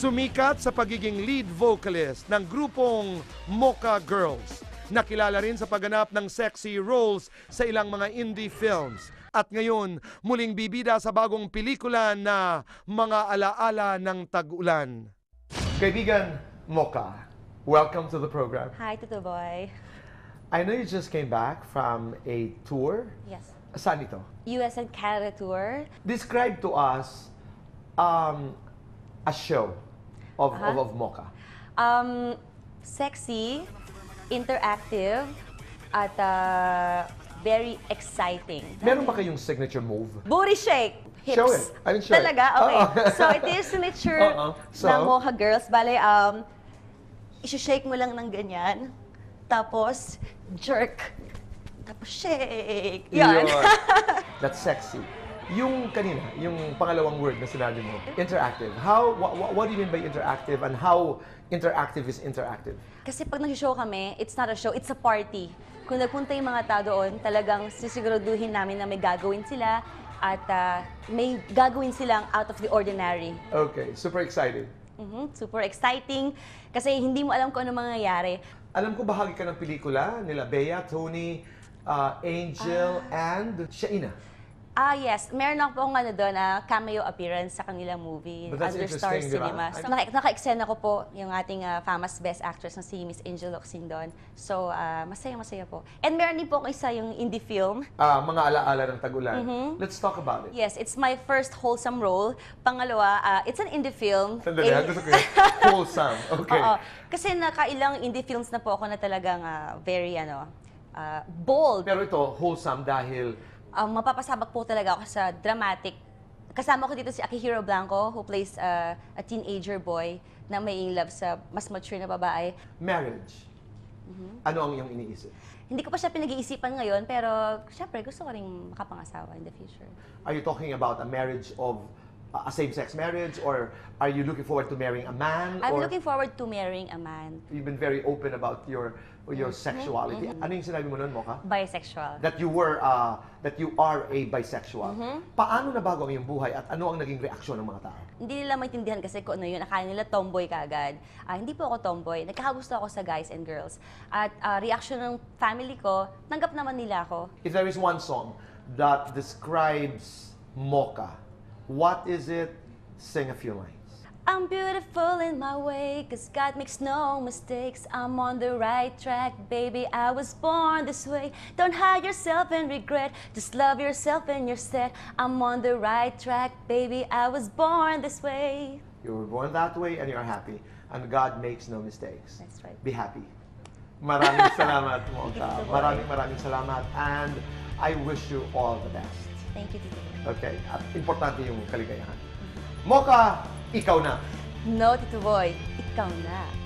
Sumikat sa pagiging lead vocalist ng grupong Mocha Girls. Nakilala rin sa pagganap ng sexy roles sa ilang mga indie films. At ngayon, muling bibida sa bagong pelikula na Mga Alaala ng Tag-ulan. Kaibigan, Mocha, welcome to the program. Hi, Tutu Boy. I know you just came back from a tour. Yes. Saan ito? US and Canada tour. Describe to us um, a show of, Aha. Uh-huh. of, of Mocha? Um, sexy, interactive, at uh, very exciting. Meron ba kayong signature move? Booty shake! Hips. Show it. I mean, show Talaga? It. Okay. so, it is signature so, ng Mocha Girls. Bale, um, isi-shake mo lang ng ganyan. Tapos, jerk. Tapos, shake. Yan. That's sexy. Yung kanina, yung pangalawang word na sinabi mo, interactive. How, wh- what do you mean by interactive and how interactive is interactive? Kasi pag nag-show kami, it's not a show, it's a party. Kung nagpunta yung mga tao doon, talagang sisiguraduhin namin na may gagawin sila at ah, may gagawin silang out of the ordinary. Okay, super excited. Mhm, Super exciting kasi hindi mo alam kung ano mangyayari. Alam ko bahagi ka ng pelikula nila Bea, Tony, uh, Angel, ah. and Shaina. Ah, yes. Meron ako pong ano doon, ah, cameo appearance sa kanilang movie, But that's Understar interesting, di ba? Cinema. So, naka, naka-eksena ko po yung ating ah, famous best actress na si Miss Angel Oxindon. So, uh, ah, masaya-masaya po. And meron din po ako isa yung indie film. Ah, mga alaala ng tag-ulan. Mm-hmm. Let's talk about it. Yes, it's my first wholesome role. Pangalawa, ah, it's an indie film. Sandali, ah, ko Wholesome. Okay. Oo. Kasi nakailang indie films na po ako na talagang ah, very ano, uh, bold. Pero ito, wholesome dahil um, mapapasabak po talaga ako sa dramatic. Kasama ko dito si Akihiro Blanco, who plays uh, a teenager boy na may in love sa mas mature na babae. Marriage. Mm-hmm. Ano ang iyong iniisip? Hindi ko pa siya pinag-iisipan ngayon, pero syempre gusto ko rin makapangasawa in the future. Are you talking about a marriage of a same-sex marriage or are you looking forward to marrying a man? I'm or... looking forward to marrying a man. You've been very open about your your sexuality. Mm-hmm. Ano yung sinabi mo noon, Moka? Bisexual. That you were, uh, that you are a bisexual. Mm-hmm. Paano nabago ang iyong buhay at ano ang naging reaksyon ng mga tao? Hindi nila maintindihan kasi kung ano yun. Akala nila tomboy kaagad. Uh, ah, hindi po ako tomboy. Nagkakagusto ako sa guys and girls. At uh, ah, reaction ng family ko, tanggap naman nila ako. If there is one song that describes Moka, What is it? Sing a few lines. I'm beautiful in my way, cause God makes no mistakes. I'm on the right track, baby. I was born this way. Don't hide yourself in regret, just love yourself and you're set. I'm on the right track, baby. I was born this way. You were born that way and you're happy. And God makes no mistakes. That's right. Be happy. Maraming salamat, Mota. Maraming maraming salamat. And I wish you all the best. Thank you, Tito. Okay. At importante yung kaligayahan. Mocha, ikaw na. No, Tito Boy. Ikaw na.